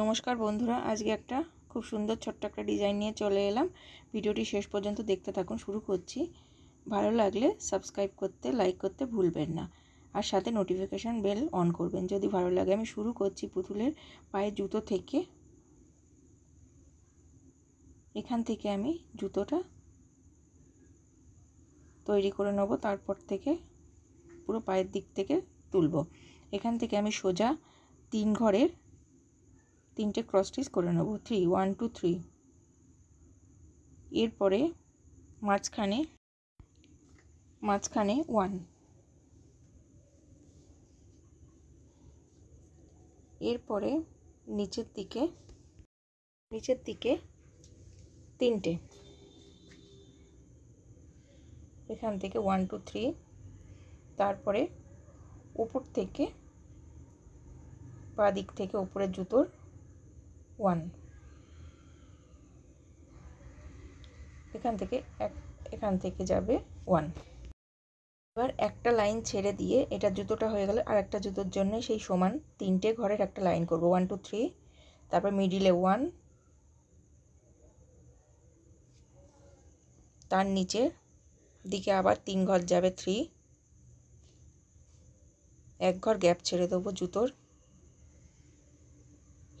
নমস্কার বন্ধুরা আজকে একটা খুব সুন্দর ছোট্ট একটা ডিজাইন নিয়ে চলে এলাম ভিডিওটি শেষ পর্যন্ত দেখতে থাকুন শুরু করছি ভালো লাগলে সাবস্ক্রাইব করতে লাইক করতে ভুলবেন না আর সাথে নোটিফিকেশান বেল অন করবেন যদি ভালো লাগে আমি শুরু করছি পুতুলের পায়ের জুতো থেকে এখান থেকে আমি জুতোটা তৈরি করে নেব তারপর থেকে পুরো পায়ের দিক থেকে তুলব এখান থেকে আমি সোজা তিন ঘরের তিনটে ক্রস স্টিচ করে নেব থ্রি ওয়ান টু থ্রি এরপরে মাঝখানে মাঝখানে ওয়ান এরপরে নিচের দিকে নিচের দিকে তিনটে এখান থেকে ওয়ান টু থ্রি তারপরে উপর থেকে বাঁ দিক থেকে ওপরের জুতোর ওয়ান এখান থেকে এক এখান থেকে যাবে ওয়ান এবার একটা লাইন ছেড়ে দিয়ে এটা জুতোটা হয়ে গেল আর একটা জুতোর জন্য সেই সমান তিনটে ঘরের একটা লাইন করব ওয়ান টু থ্রি তারপর মিডিলে ওয়ান তার নিচে দিকে আবার তিন ঘর যাবে থ্রি এক ঘর গ্যাপ ছেড়ে দেবো জুতোর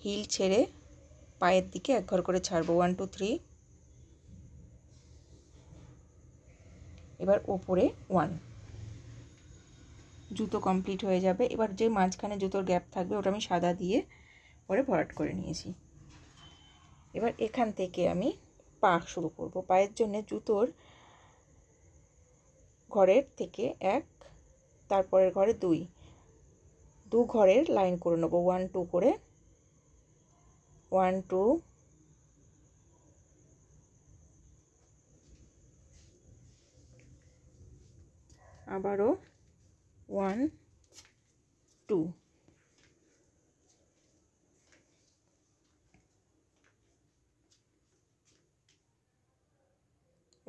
হিল ছেড়ে পায়ের দিকে এক ঘর করে ছাড়বো ওয়ান টু থ্রি এবার ওপরে ওয়ান জুতো কমপ্লিট হয়ে যাবে এবার যে মাঝখানে জুতোর গ্যাপ থাকবে ওটা আমি সাদা দিয়ে পরে ভরাট করে নিয়েছি এবার এখান থেকে আমি পা শুরু করব পায়ের জন্য জুতোর ঘরের থেকে এক তারপরের ঘরে দুই দু ঘরের লাইন করে নেবো ওয়ান টু করে ওয়ান টু আবারও one two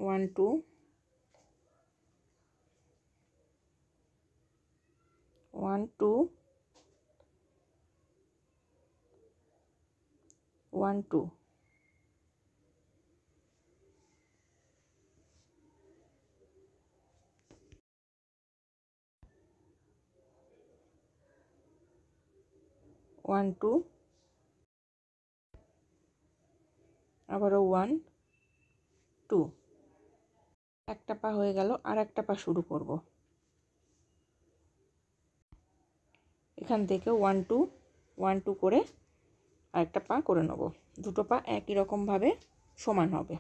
one two one two one two one two আবারও ওয়ান টু একটা পা হয়ে গেল আর একটা পা শুরু করব এখান থেকে ওয়ান টু ওয়ান টু করে আরেকটা পা করে নেব দুটো পা একই রকমভাবে সমান হবে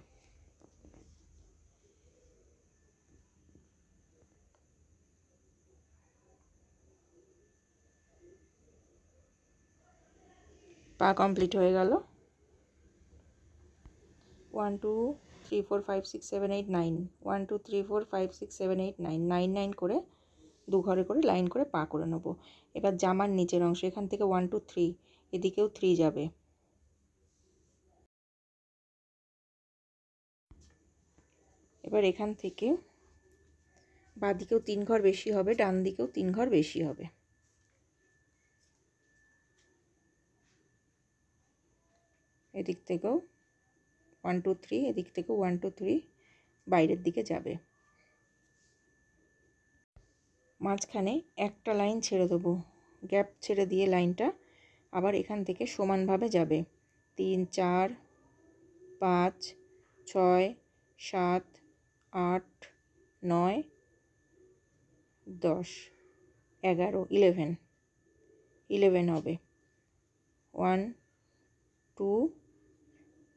পা কমপ্লিট হয়ে গেল one two three four five six seven eight nine one two three four five six seven eight nine nine nine করে দু ঘরে করে লাইন করে পা করে নেবো এবার জামার নিচের অংশ এখান থেকে ওয়ান টু থ্রি এদিকেও থ্রি যাবে এবার এখান থেকে বাঁদিকেও তিন ঘর বেশি হবে ডান দিকেও তিন ঘর বেশি হবে এদিক থেকেও ওয়ান টু থ্রি এদিক থেকে ওয়ান টু থ্রি বাইরের দিকে যাবে মাঝখানে একটা লাইন ছেড়ে দেবো গ্যাপ ছেড়ে দিয়ে লাইনটা আবার এখান থেকে সমানভাবে যাবে তিন চার পাঁচ ছয় সাত আট নয় দশ এগারো ইলেভেন ইলেভেন হবে one two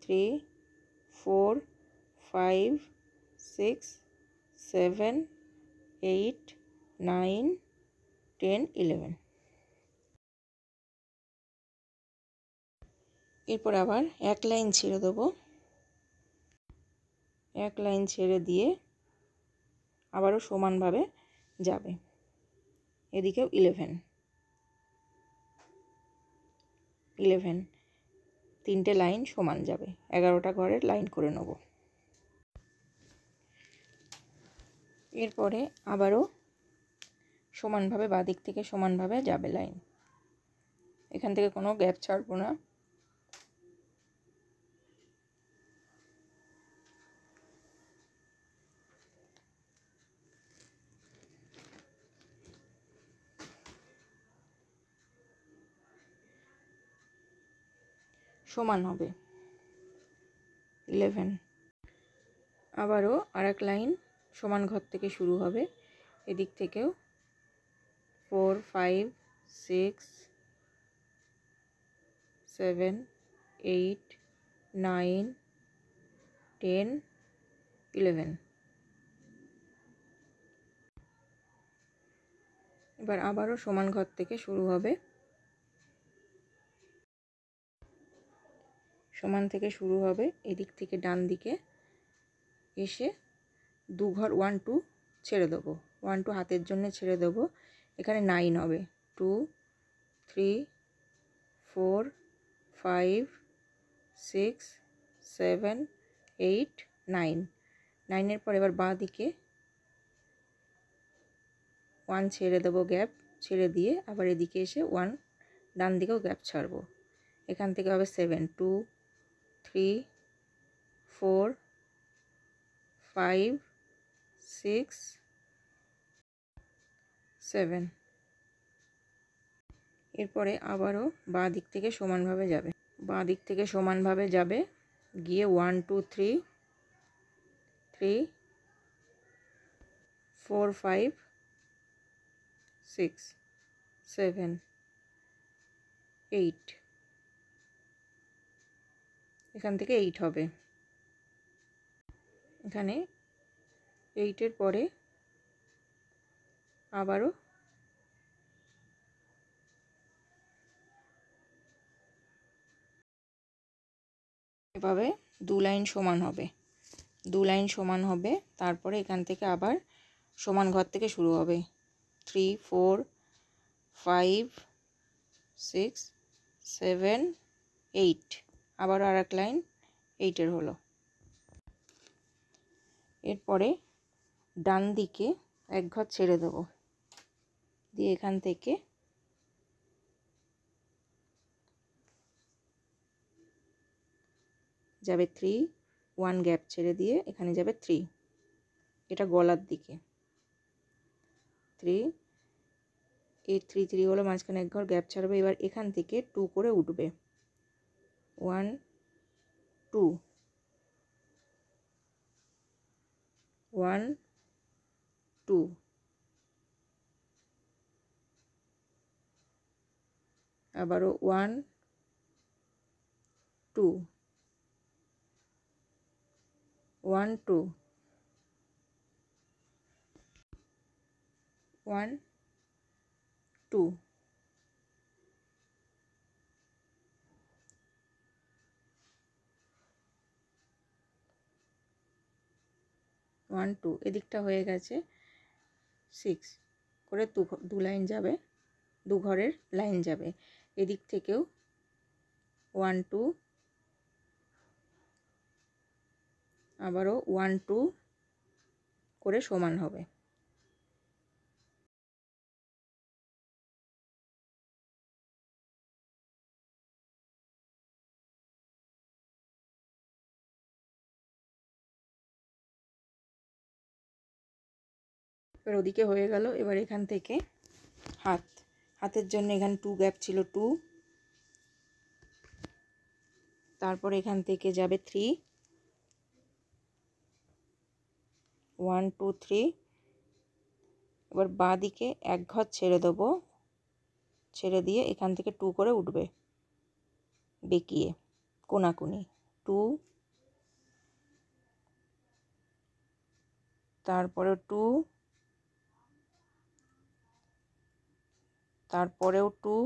three four five six seven eight nine ten eleven এরপর আবার এক লাইন ছেড়ে দেবো এক লাইন ছেড়ে দিয়ে আবারও সমানভাবে যাবে এদিকেও ইলেভেন ইলেভেন তিনটে লাইন সমান যাবে এগারোটা ঘরের লাইন করে নেব এরপরে আবারও সমানভাবে বাদিক থেকে সমানভাবে যাবে লাইন এখান থেকে কোনো গ্যাপ ছাড়বো না সমান হবে ইলেভেন আবারও আর এক লাইন সমান ঘর থেকে শুরু হবে এদিক থেকেও four five six seven eight nine ten eleven এবার আবারও সমান ঘর থেকে শুরু হবে সমান থেকে শুরু হবে এদিক থেকে ডান দিকে এসে দু ঘর ওয়ান টু ছেড়ে দেবো ওয়ান টু হাতের জন্য ছেড়ে দেবো এখানে নাইন হবে two three four five six seven eight nine নাইনের পর এবার বাঁ দিকে ওয়ান ছেড়ে দেবো গ্যাপ ছেড়ে দিয়ে আবার এদিকে এসে ওয়ান ডান দিকেও গ্যাপ ছাড়বো এখান থেকে হবে seven two three four five six seven এরপরে আবারও বাঁ দিক থেকে সমানভাবে যাবে বাঁ দিক থেকে সমানভাবে যাবে গিয়ে one two three three four five six seven eight এখান থেকে এইট হবে এখানে এইটের পরে আবারও এভাবে দু লাইন সমান হবে দু লাইন সমান হবে তারপরে এখান থেকে আবার সমান ঘর থেকে শুরু হবে three four five six seven eight আবারও আর এক লাইন এইটের হলো এরপরে ডান দিকে এক ঘর ছেড়ে দেব দিয়ে এখান থেকে যাবে থ্রি ওয়ান গ্যাপ ছেড়ে দিয়ে এখানে যাবে থ্রি এটা গলার দিকে থ্রি এই থ্রি থ্রি হলো মাঝখানে এক ঘর গ্যাপ ছাড়বে এবার এখান থেকে টু করে উঠবে one two one two আবারও one two one two one two one two এদিকটা হয়ে গেছে সিক্স করে দু দু লাইন যাবে দু ঘরের লাইন যাবে এদিক থেকেও ওয়ান টু আবারও ওয়ান টু করে সমান হবে এবার ওদিকে হয়ে গেল এবার এখান থেকে হাত হাতের জন্য এখানে টু গ্যাপ ছিল টু তারপর এখান থেকে যাবে থ্রি ওয়ান টু থ্রি এবার বাঁ দিকে এক ঘর ছেড়ে দেবো ছেড়ে দিয়ে এখান থেকে টু করে উঠবে বেঁকিয়ে কোনাকুনি টু তারপরে টু তারপরেও টু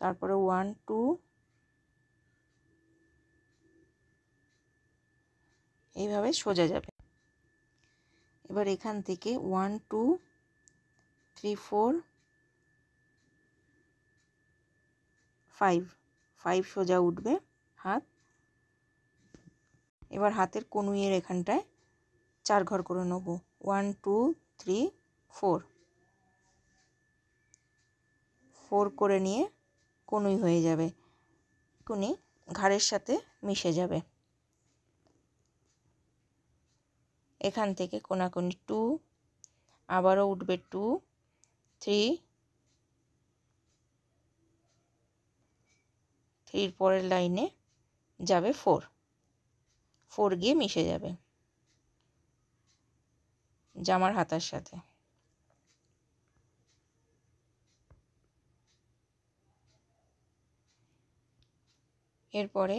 তারপরে ওয়ান টু এইভাবে সোজা যাবে এবার এখান থেকে one two three four five five সোজা উঠবে হাত এবার হাতের কনুইয়ের এখানটায় চার ঘর করে নেব one two three four four করে নিয়ে কনুই হয়ে যাবে কুনি ঘাড়ের সাথে মিশে যাবে এখান থেকে কোনাকুনি টু আবারও উঠবে টু থ্রি থ্রির পরের লাইনে যাবে ফোর ফোর গিয়ে মিশে যাবে জামার হাতার সাথে এরপরে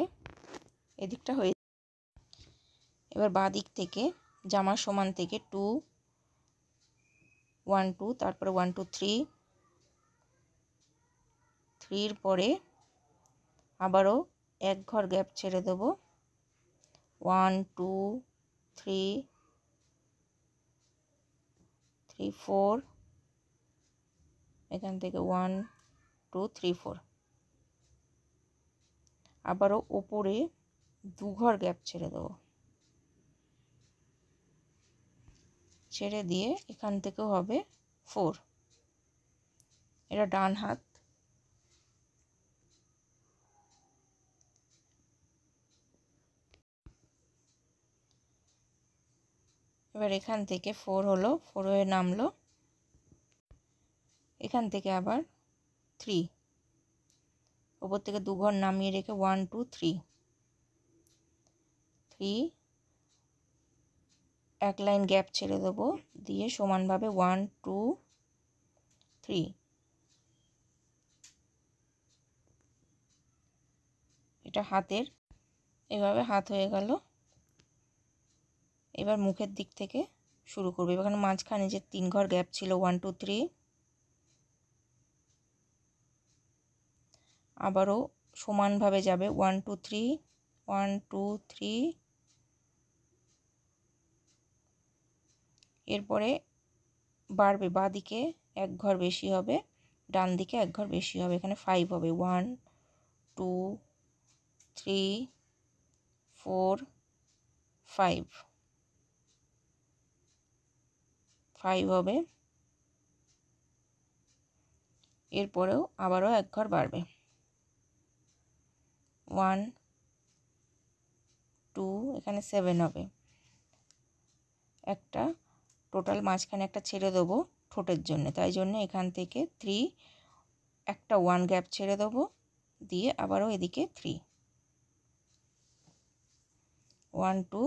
এদিকটা হয়ে এবার বাঁ দিক থেকে জামার সমান থেকে টু ওয়ান টু তারপরে ওয়ান টু থ্রি থ্রির পরে আবারও এক ঘর গ্যাপ ছেড়ে দেবো one two three three four এখান থেকে ওয়ান টু থ্রি ফোর আবারও ওপরে দুঘর গ্যাপ ছেড়ে দেবো ছেড়ে দিয়ে এখান থেকেও হবে ফোর এটা ডান হাত এবার এখান থেকে ফোর হলো ফোর হয়ে নামলো এখান থেকে আবার থ্রি ওপর থেকে দু ঘর নামিয়ে রেখে ওয়ান টু থ্রি থ্রি এক লাইন গ্যাপ ছেড়ে দেবো দিয়ে সমানভাবে ওয়ান টু থ্রি এটা হাতের এভাবে হাত হয়ে গেল এবার মুখের দিক থেকে শুরু করবো এবার মাঝখানে যে তিন ঘর গ্যাপ ছিল ওয়ান টু থ্রি আবারও সমানভাবে যাবে one two three one two three এরপরে বাড়বে বা দিকে এক ঘর বেশি হবে ডান দিকে এক ঘর বেশি হবে এখানে ফাইভ হবে one two three four five five হবে এরপরেও আবারও এক ঘর বাড়বে ওয়ান টু এখানে সেভেন হবে একটা টোটাল মাঝখানে একটা ছেড়ে দেবো ঠোঁটের জন্য তাই জন্য এখান থেকে থ্রি একটা ওয়ান গ্যাপ ছেড়ে দেবো দিয়ে আবারও এদিকে three one two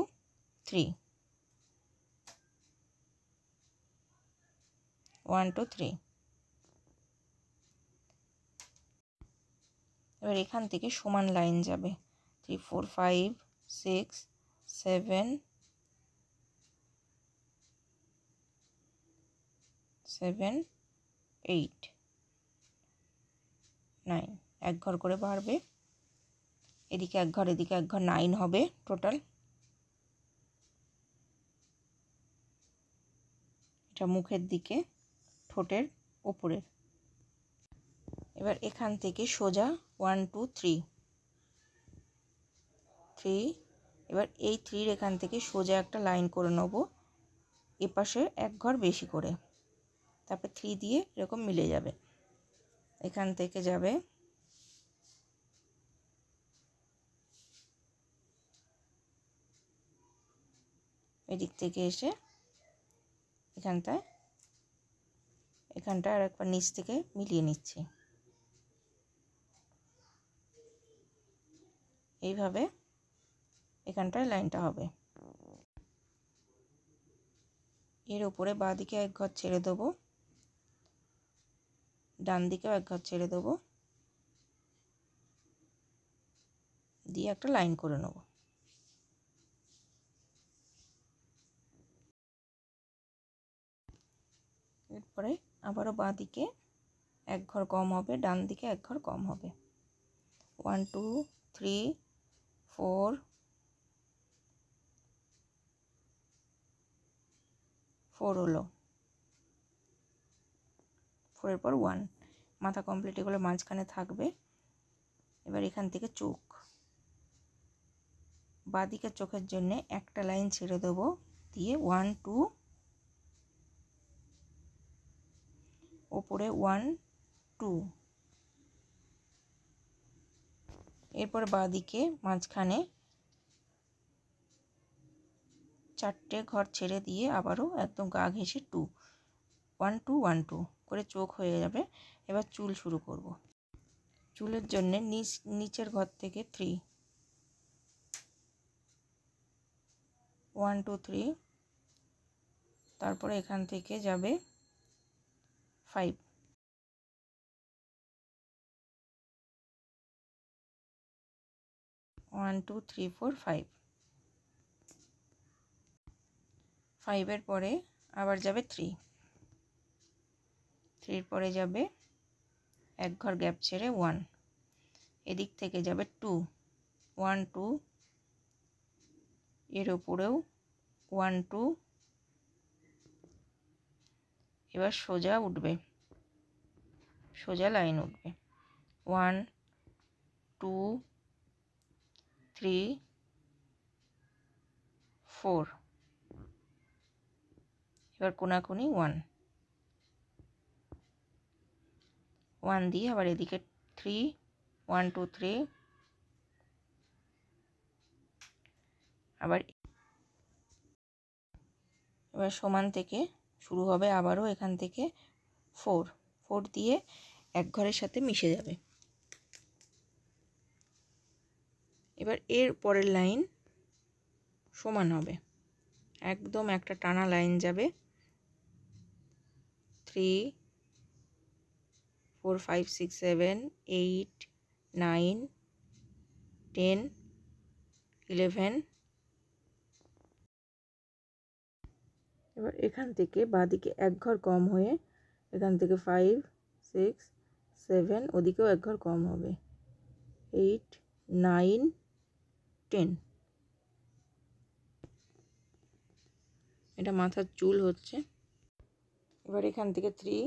three one two three এবার এখান থেকে সমান লাইন যাবে three four five six seven seven eight nine এক ঘর করে বাড়বে এদিকে এক ঘর এদিকে এক ঘর নাইন হবে টোটাল এটা মুখের দিকে ঠোঁটের ওপরে এবার এখান থেকে সোজা ওয়ান টু থ্রি থ্রি এবার এই থ্রির এখান থেকে সোজা একটা লাইন করে নেবো এপাশে এক ঘর বেশি করে তারপর থ্রি দিয়ে এরকম মিলে যাবে এখান থেকে যাবে এদিক থেকে এসে এখানটায় এখানটা আর একবার নিচ থেকে মিলিয়ে নিচ্ছি এইভাবে এখানটায় লাইনটা হবে এর উপরে দিকে এক ঘর ছেড়ে দেবো ডান দিকেও এক ঘর ছেড়ে দেবো দিয়ে একটা লাইন করে নেব এরপরে আবারও বাঁ দিকে এক ঘর কম হবে ডান দিকে এক ঘর কম হবে one two three four four হলো ফোরের পর ওয়ান মাথা কমপ্লিট এগুলো মাঝখানে থাকবে এবার এখান থেকে চোখ বাঁদিকের চোখের জন্যে একটা লাইন ছেড়ে দেবো দিয়ে ওয়ান টু ওপরে ওয়ান টু এরপর বাঁদিকে মাঝখানে চারটে ঘর ছেড়ে দিয়ে আবারও একদম গা ঘেঁষে two one two one two করে চোখ হয়ে যাবে এবার চুল শুরু করব চুলের জন্যে নিচ নিচের ঘর থেকে থ্রি ওয়ান টু থ্রি তারপরে এখান থেকে যাবে five one two three four five ফাইভের পরে আবার যাবে থ্রি থ্রির পরে যাবে এক ঘর গ্যাপ ছেড়ে ওয়ান এদিক থেকে যাবে টু ওয়ান টু এর উপরেও ওয়ান টু এবার সোজা উঠবে সোজা লাইন উঠবে ওয়ান টু থ্রি ফোর এবার কোনাকুনি ওয়ান ওয়ান দিয়ে আবার এদিকে থ্রি ওয়ান টু থ্রি আবার এবার সমান থেকে শুরু হবে আবারও এখান থেকে ফোর ফোর দিয়ে এক ঘরের সাথে মিশে যাবে এবার এর পরের লাইন সমান হবে একদম একটা টানা লাইন যাবে three four five six seven eight nine ten eleven এবার এখান থেকে বাঁদিকে এক ঘর কম হয়ে এখান থেকে ফাইভ সিক্স সেভেন ওদিকেও এক ঘর কম হবে এইট নাইন টেন এটা মাথার চুল হচ্ছে এবার এখান থেকে three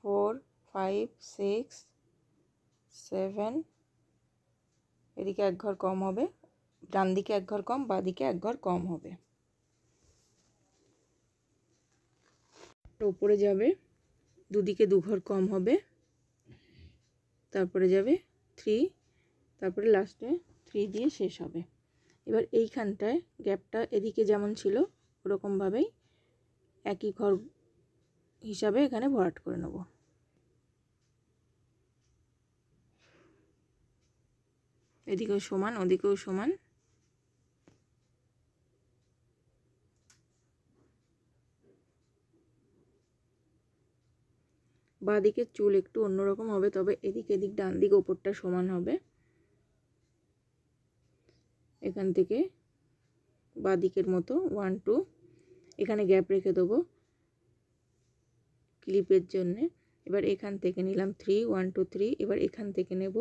four five six seven এদিকে এক ঘর কম হবে ডান দিকে এক ঘর কম বাঁ দিকে এক ঘর কম হবে ওপরে যাবে দুদিকে দুঘর কম হবে তারপরে যাবে থ্রি তারপরে লাস্টে থ্রি দিয়ে শেষ হবে এবার এইখানটায় গ্যাপটা এদিকে যেমন ছিল ওরকমভাবেই একই ঘর হিসাবে এখানে ভরাট করে নেব এদিকেও সমান ওদিকেও সমান বাঁদিকের চুল একটু অন্যরকম হবে তবে এদিক এদিক ডান দিক ওপরটা সমান হবে এখান থেকে বাঁ দিকের মতো ওয়ান টু এখানে গ্যাপ রেখে দেবো ক্লিপের জন্যে এবার এখান থেকে নিলাম থ্রি ওয়ান টু থ্রি এবার এখান থেকে নেব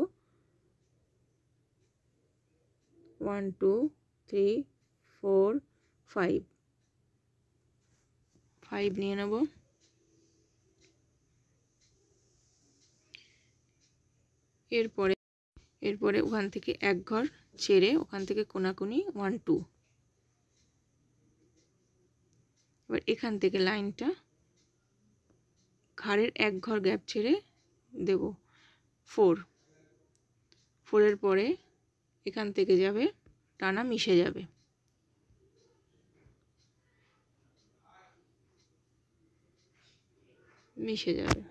one two three four five five নিয়ে নেবো এরপরে এরপরে ওখান থেকে এক ঘর ছেড়ে ওখান থেকে কোনাকুনি ওয়ান টু এবার এখান থেকে লাইনটা ঘাড়ের এক ঘর গ্যাপ ছেড়ে দেব ফোর ফোরের পরে এখান থেকে যাবে টানা মিশে যাবে মিশে যাবে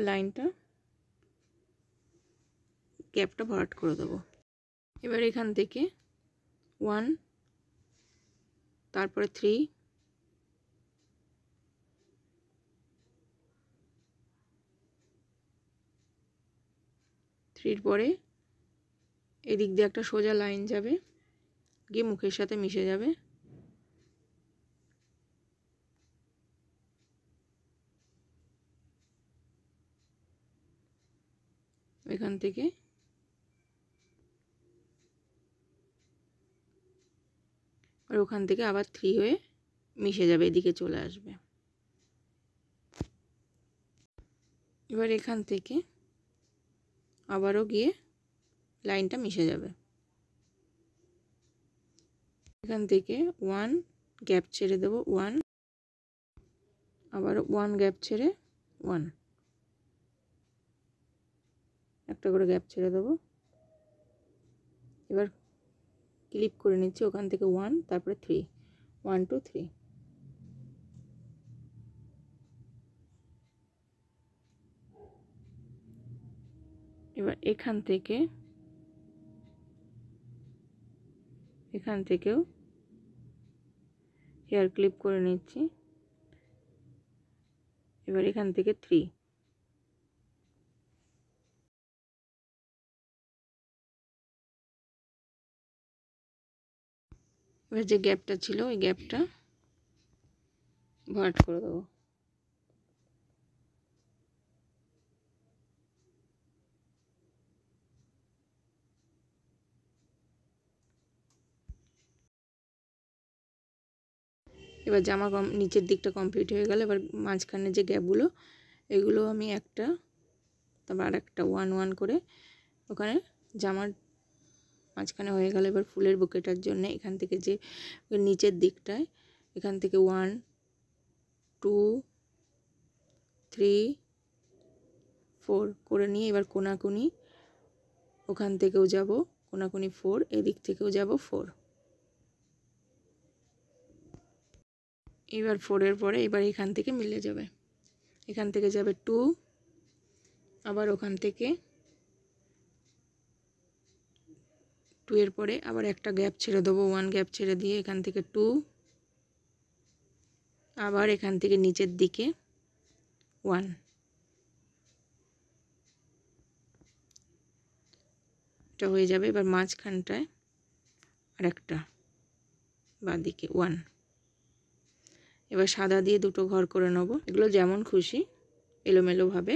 আবার লাইনটা ক্যাপটা ভরাট করে দেবো এবার এখান থেকে ওয়ান তারপরে থ্রি থ্রির পরে এদিক দিয়ে একটা সোজা লাইন যাবে গিয়ে মুখের সাথে মিশে যাবে এখান থেকে আর ওখান থেকে আবার থ্রি হয়ে মিশে যাবে এদিকে চলে আসবে এবার এখান থেকে আবারও গিয়ে লাইনটা মিশে যাবে এখান থেকে ওয়ান গ্যাপ ছেড়ে দেব ওয়ান আবারও ওয়ান গ্যাপ ছেড়ে ওয়ান একটা করে গ্যাপ ছেড়ে দেবো এবার ক্লিপ করে নিচ্ছি ওখান থেকে ওয়ান তারপরে থ্রি ওয়ান টু থ্রি এবার এখান থেকে এখান থেকেও হেয়ার ক্লিপ করে নিচ্ছি এবার এখান থেকে থ্রি এবার যে গ্যাপটা ছিল ওই গ্যাপটা ভরাট করে দেবো এবার জামা কম নিচের দিকটা কমপ্লিট হয়ে গেল এবার মাঝখানে যে গ্যাপগুলো এগুলো আমি একটা তারপর আর একটা ওয়ান ওয়ান করে ওখানে জামার মাঝখানে হয়ে গেল এবার ফুলের বুকেটার জন্য এখান থেকে যে নিচের দিকটায় এখান থেকে ওয়ান টু থ্রি ফোর করে নিয়ে এবার কোনাকুনি ওখান থেকেও যাব কোনাকুনি ফোর এদিক থেকেও যাব ফোর এবার ফোরের পরে এবার এখান থেকে মিলে যাবে এখান থেকে যাবে টু আবার ওখান থেকে টু এর পরে আবার একটা গ্যাপ ছেড়ে দেবো ওয়ান গ্যাপ ছেড়ে দিয়ে এখান থেকে টু আবার এখান থেকে নিচের দিকে ওয়ান এটা হয়ে যাবে এবার মাঝখানটায় আর একটা বাঁদিকে ওয়ান এবার সাদা দিয়ে দুটো ঘর করে নেবো এগুলো যেমন খুশি এলোমেলোভাবে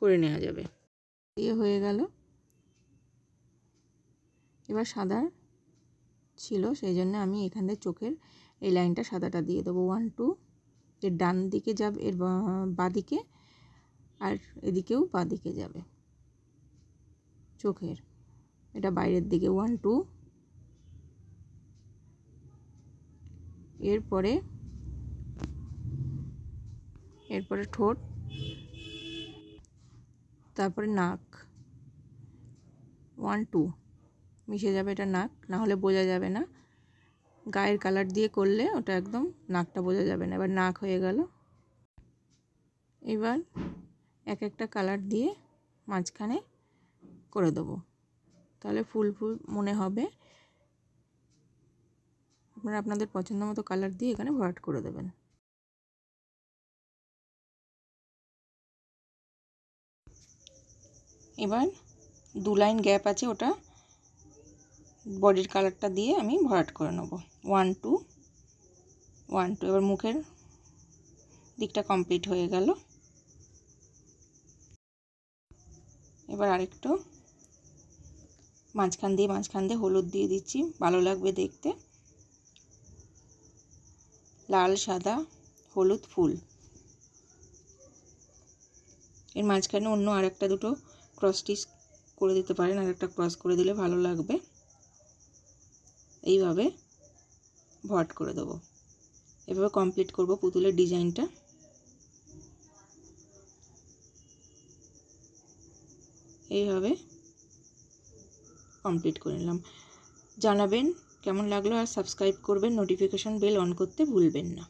করে নেওয়া যাবে দিয়ে হয়ে গেল এবার সাদা ছিল সেই জন্য আমি এখান থেকে চোখের এই লাইনটা সাদাটা দিয়ে দেবো ওয়ান টু এর ডান দিকে যাবে এর দিকে আর এদিকেও দিকে যাবে চোখের এটা বাইরের দিকে ওয়ান টু এরপরে এরপরে ঠোঁট তারপরে নাক ওয়ান টু মিশে যাবে এটা নাক না হলে বোঝা যাবে না গায়ের কালার দিয়ে করলে ওটা একদম নাকটা বোঝা যাবে না এবার নাক হয়ে গেল এবার এক একটা কালার দিয়ে মাঝখানে করে দেবো তাহলে ফুল ফুল মনে হবে আপনারা আপনাদের পছন্দ মতো কালার দিয়ে এখানে ভরাট করে দেবেন এবার দু লাইন গ্যাপ আছে ওটা বডির কালারটা দিয়ে আমি ভরাট করে নেব ওয়ান টু ওয়ান টু এবার মুখের দিকটা কমপ্লিট হয়ে গেল এবার আরেকটু মাঝখান দিয়ে মাঝখান দিয়ে হলুদ দিয়ে দিচ্ছি ভালো লাগবে দেখতে লাল সাদা হলুদ ফুল এর মাঝখানে অন্য আরেকটা দুটো ক্রস স্টিচ করে দিতে পারেন আর একটা ক্রস করে দিলে ভালো লাগবে এইভাবে ভট করে দেবো এভাবে কমপ্লিট করব পুতুলের ডিজাইনটা এইভাবে কমপ্লিট করে নিলাম জানাবেন কেমন লাগলো আর সাবস্ক্রাইব করবেন নোটিফিকেশান বেল অন করতে ভুলবেন না